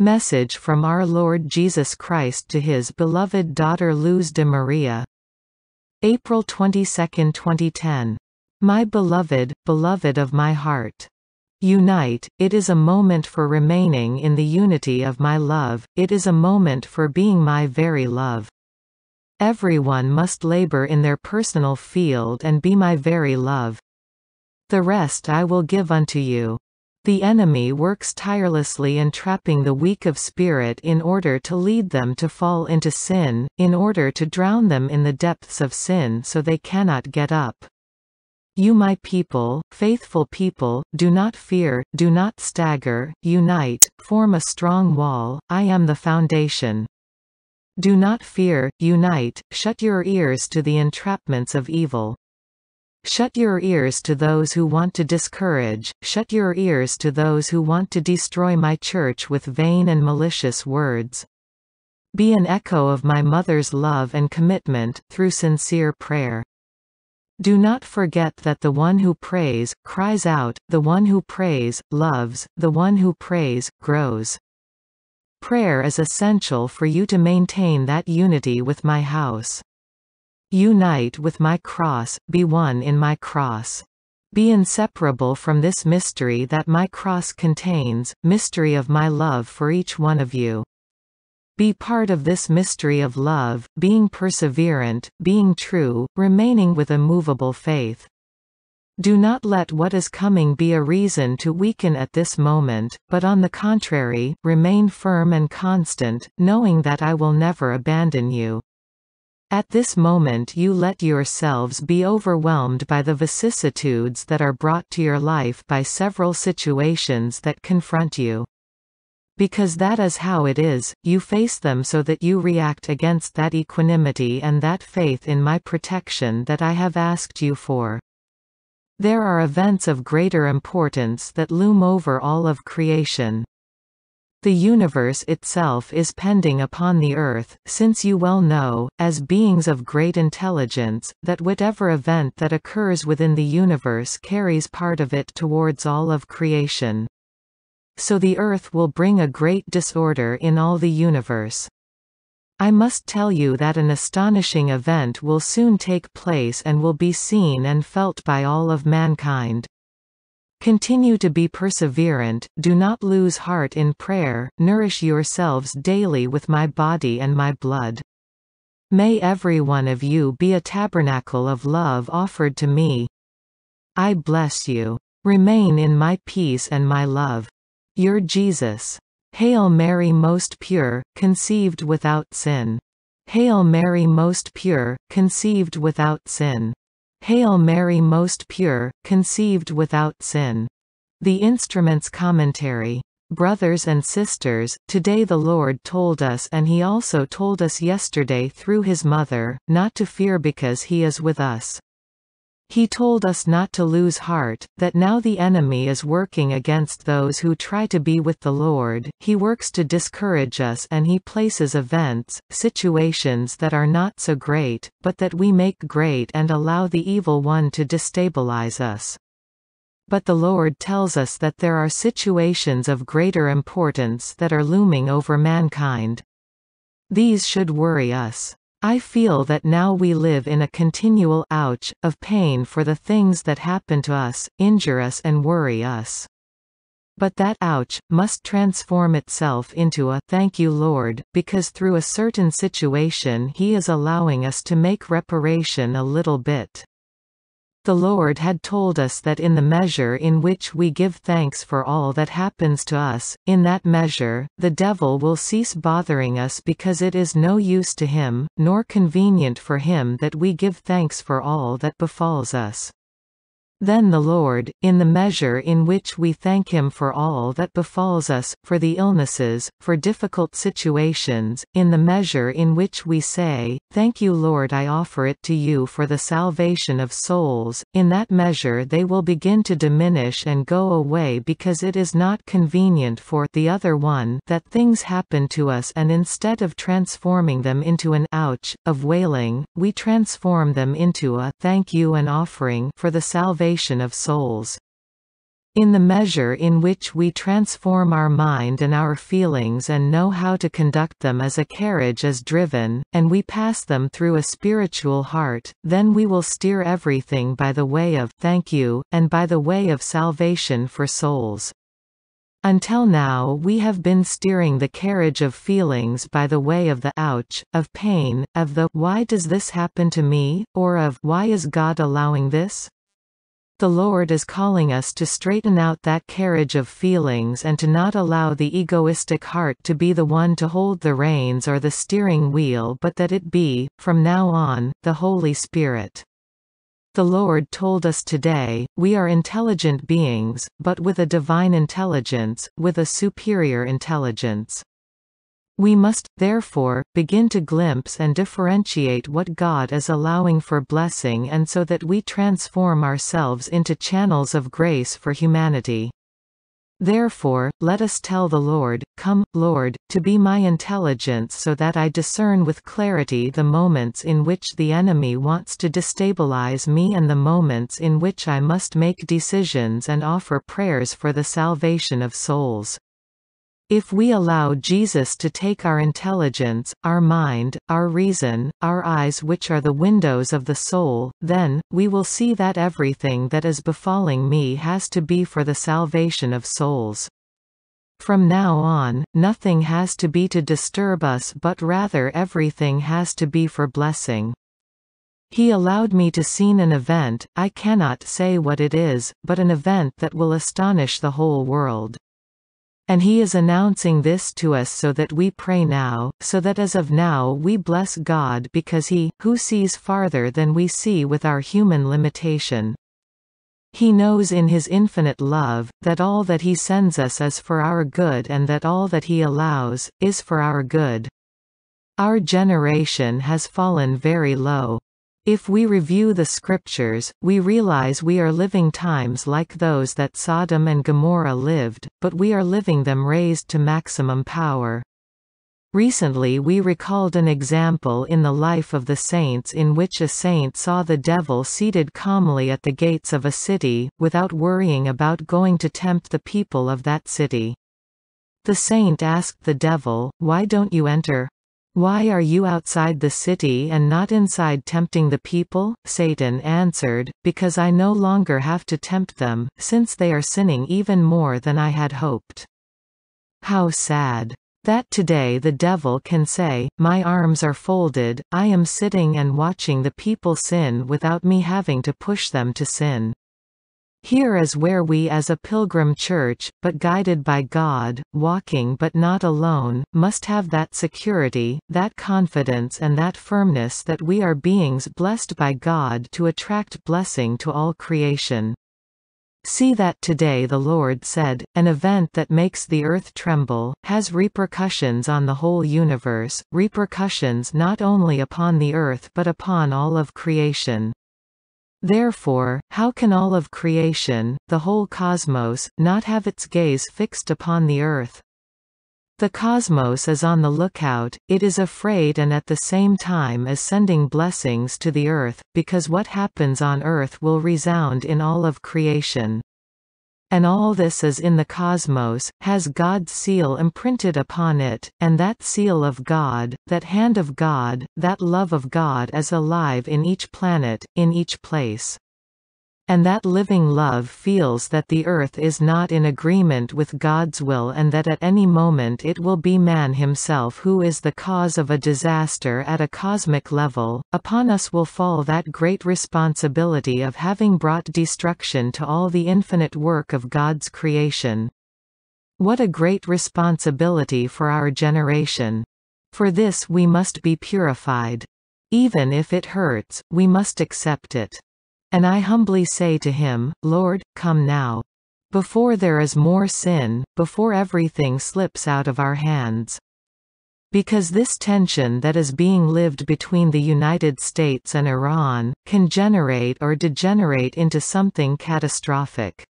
Message from our Lord Jesus Christ to his beloved daughter Luz de Maria. April 22, 2010. My beloved, beloved of my heart. Unite, it is a moment for remaining in the unity of my love, it is a moment for being my very love. Everyone must labor in their personal field and be my very love. The rest I will give unto you. The enemy works tirelessly entrapping the weak of spirit in order to lead them to fall into sin, in order to drown them in the depths of sin so they cannot get up. You my people, faithful people, do not fear, do not stagger, unite, form a strong wall, I am the foundation. Do not fear, unite, shut your ears to the entrapments of evil. Shut your ears to those who want to discourage, shut your ears to those who want to destroy my church with vain and malicious words. Be an echo of my mother's love and commitment, through sincere prayer. Do not forget that the one who prays, cries out, the one who prays, loves, the one who prays, grows. Prayer is essential for you to maintain that unity with my house. Unite with my cross, be one in my cross. Be inseparable from this mystery that my cross contains, mystery of my love for each one of you. Be part of this mystery of love, being perseverant, being true, remaining with immovable faith. Do not let what is coming be a reason to weaken at this moment, but on the contrary, remain firm and constant, knowing that I will never abandon you. At this moment you let yourselves be overwhelmed by the vicissitudes that are brought to your life by several situations that confront you. Because that is how it is, you face them so that you react against that equanimity and that faith in my protection that I have asked you for. There are events of greater importance that loom over all of creation. The universe itself is pending upon the earth, since you well know, as beings of great intelligence, that whatever event that occurs within the universe carries part of it towards all of creation. So the earth will bring a great disorder in all the universe. I must tell you that an astonishing event will soon take place and will be seen and felt by all of mankind. Continue to be perseverant, do not lose heart in prayer, nourish yourselves daily with my body and my blood. May every one of you be a tabernacle of love offered to me. I bless you. Remain in my peace and my love. Your Jesus. Hail Mary most pure, conceived without sin. Hail Mary most pure, conceived without sin. Hail Mary Most Pure, Conceived Without Sin. The Instruments Commentary. Brothers and sisters, today the Lord told us and he also told us yesterday through his mother, not to fear because he is with us. He told us not to lose heart, that now the enemy is working against those who try to be with the Lord, he works to discourage us and he places events, situations that are not so great, but that we make great and allow the evil one to destabilize us. But the Lord tells us that there are situations of greater importance that are looming over mankind. These should worry us. I feel that now we live in a continual ouch of pain for the things that happen to us, injure us and worry us. But that ouch must transform itself into a thank you Lord, because through a certain situation he is allowing us to make reparation a little bit. The Lord had told us that in the measure in which we give thanks for all that happens to us, in that measure, the devil will cease bothering us because it is no use to him, nor convenient for him that we give thanks for all that befalls us. Then the Lord, in the measure in which we thank him for all that befalls us, for the illnesses, for difficult situations, in the measure in which we say, Thank you Lord I offer it to you for the salvation of souls, in that measure they will begin to diminish and go away because it is not convenient for the other one that things happen to us and instead of transforming them into an ouch, of wailing, we transform them into a thank you and offering for the salvation salvation of souls. In the measure in which we transform our mind and our feelings and know how to conduct them as a carriage is driven, and we pass them through a spiritual heart, then we will steer everything by the way of thank you, and by the way of salvation for souls. Until now we have been steering the carriage of feelings by the way of the ouch, of pain, of the why does this happen to me, or of why is God allowing this? The Lord is calling us to straighten out that carriage of feelings and to not allow the egoistic heart to be the one to hold the reins or the steering wheel but that it be, from now on, the Holy Spirit. The Lord told us today, we are intelligent beings, but with a divine intelligence, with a superior intelligence. We must, therefore, begin to glimpse and differentiate what God is allowing for blessing and so that we transform ourselves into channels of grace for humanity. Therefore, let us tell the Lord, Come, Lord, to be my intelligence so that I discern with clarity the moments in which the enemy wants to destabilize me and the moments in which I must make decisions and offer prayers for the salvation of souls. If we allow Jesus to take our intelligence, our mind, our reason, our eyes which are the windows of the soul, then, we will see that everything that is befalling me has to be for the salvation of souls. From now on, nothing has to be to disturb us but rather everything has to be for blessing. He allowed me to see an event, I cannot say what it is, but an event that will astonish the whole world. And he is announcing this to us so that we pray now, so that as of now we bless God because he, who sees farther than we see with our human limitation. He knows in his infinite love, that all that he sends us is for our good and that all that he allows, is for our good. Our generation has fallen very low. If we review the scriptures, we realize we are living times like those that Sodom and Gomorrah lived, but we are living them raised to maximum power. Recently we recalled an example in the life of the saints in which a saint saw the devil seated calmly at the gates of a city, without worrying about going to tempt the people of that city. The saint asked the devil, Why don't you enter? Why are you outside the city and not inside tempting the people? Satan answered, Because I no longer have to tempt them, since they are sinning even more than I had hoped. How sad. That today the devil can say, My arms are folded, I am sitting and watching the people sin without me having to push them to sin. Here is where we as a pilgrim church, but guided by God, walking but not alone, must have that security, that confidence and that firmness that we are beings blessed by God to attract blessing to all creation. See that today the Lord said, an event that makes the earth tremble, has repercussions on the whole universe, repercussions not only upon the earth but upon all of creation. Therefore, how can all of creation, the whole cosmos, not have its gaze fixed upon the earth? The cosmos is on the lookout, it is afraid and at the same time is sending blessings to the earth, because what happens on earth will resound in all of creation and all this is in the cosmos, has God's seal imprinted upon it, and that seal of God, that hand of God, that love of God is alive in each planet, in each place and that living love feels that the earth is not in agreement with God's will and that at any moment it will be man himself who is the cause of a disaster at a cosmic level, upon us will fall that great responsibility of having brought destruction to all the infinite work of God's creation. What a great responsibility for our generation. For this we must be purified. Even if it hurts, we must accept it. And I humbly say to him, Lord, come now. Before there is more sin, before everything slips out of our hands. Because this tension that is being lived between the United States and Iran, can generate or degenerate into something catastrophic.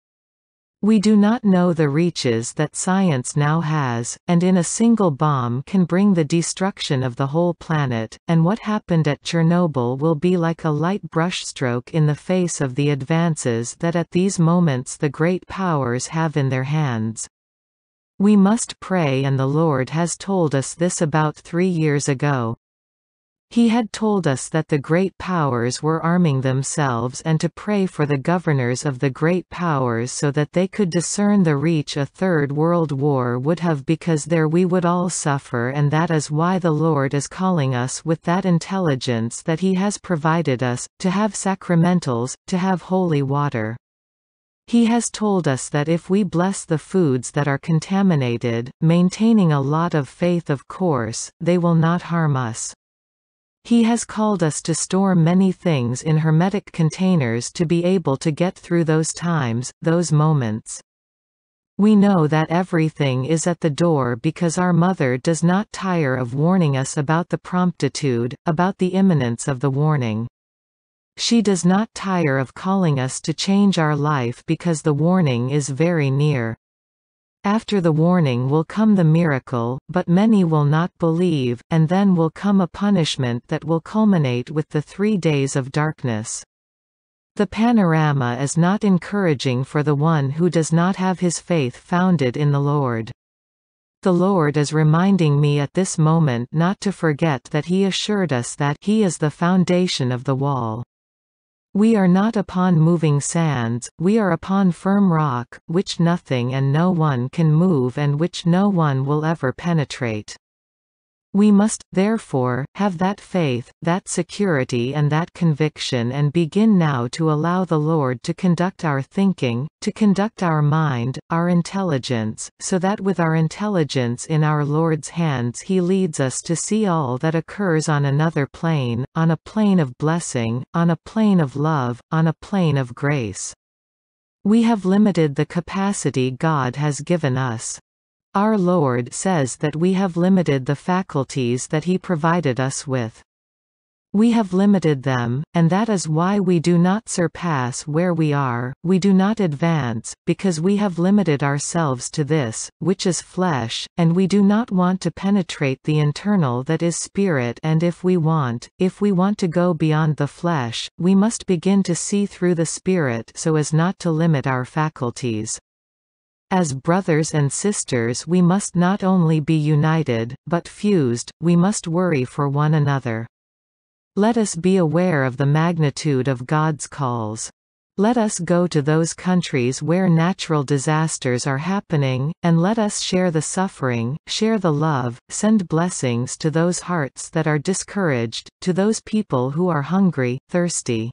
We do not know the reaches that science now has, and in a single bomb can bring the destruction of the whole planet, and what happened at Chernobyl will be like a light brushstroke in the face of the advances that at these moments the great powers have in their hands. We must pray and the Lord has told us this about three years ago. He had told us that the great powers were arming themselves and to pray for the governors of the great powers so that they could discern the reach a third world war would have because there we would all suffer and that is why the Lord is calling us with that intelligence that he has provided us, to have sacramentals, to have holy water. He has told us that if we bless the foods that are contaminated, maintaining a lot of faith of course, they will not harm us. He has called us to store many things in hermetic containers to be able to get through those times, those moments. We know that everything is at the door because our mother does not tire of warning us about the promptitude, about the imminence of the warning. She does not tire of calling us to change our life because the warning is very near. After the warning will come the miracle, but many will not believe, and then will come a punishment that will culminate with the three days of darkness. The panorama is not encouraging for the one who does not have his faith founded in the Lord. The Lord is reminding me at this moment not to forget that He assured us that He is the foundation of the wall. We are not upon moving sands, we are upon firm rock, which nothing and no one can move and which no one will ever penetrate. We must, therefore, have that faith, that security and that conviction and begin now to allow the Lord to conduct our thinking, to conduct our mind, our intelligence, so that with our intelligence in our Lord's hands he leads us to see all that occurs on another plane, on a plane of blessing, on a plane of love, on a plane of grace. We have limited the capacity God has given us. Our Lord says that we have limited the faculties that he provided us with. We have limited them, and that is why we do not surpass where we are, we do not advance, because we have limited ourselves to this, which is flesh, and we do not want to penetrate the internal that is spirit and if we want, if we want to go beyond the flesh, we must begin to see through the spirit so as not to limit our faculties. As brothers and sisters we must not only be united, but fused, we must worry for one another. Let us be aware of the magnitude of God's calls. Let us go to those countries where natural disasters are happening, and let us share the suffering, share the love, send blessings to those hearts that are discouraged, to those people who are hungry, thirsty.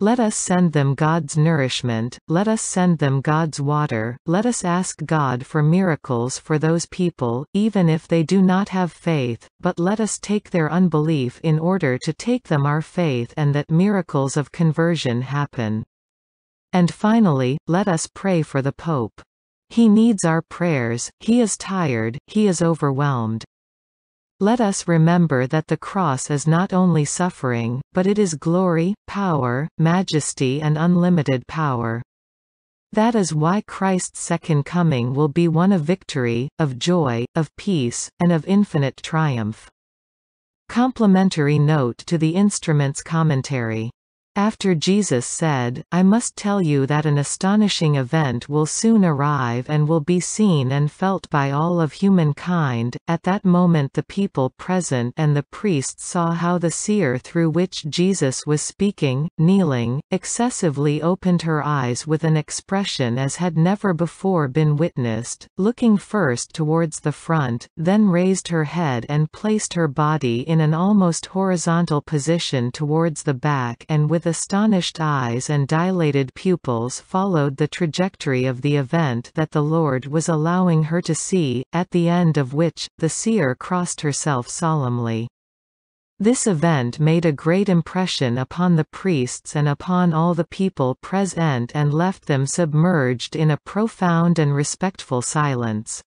Let us send them God's nourishment, let us send them God's water, let us ask God for miracles for those people, even if they do not have faith, but let us take their unbelief in order to take them our faith and that miracles of conversion happen. And finally, let us pray for the Pope. He needs our prayers, he is tired, he is overwhelmed. Let us remember that the cross is not only suffering, but it is glory, power, majesty and unlimited power. That is why Christ's second coming will be one of victory, of joy, of peace, and of infinite triumph. Complementary note to the instrument's commentary after Jesus said, I must tell you that an astonishing event will soon arrive and will be seen and felt by all of humankind, at that moment the people present and the priests saw how the seer through which Jesus was speaking, kneeling, excessively opened her eyes with an expression as had never before been witnessed, looking first towards the front, then raised her head and placed her body in an almost horizontal position towards the back and with astonished eyes and dilated pupils followed the trajectory of the event that the Lord was allowing her to see, at the end of which, the seer crossed herself solemnly. This event made a great impression upon the priests and upon all the people present and left them submerged in a profound and respectful silence.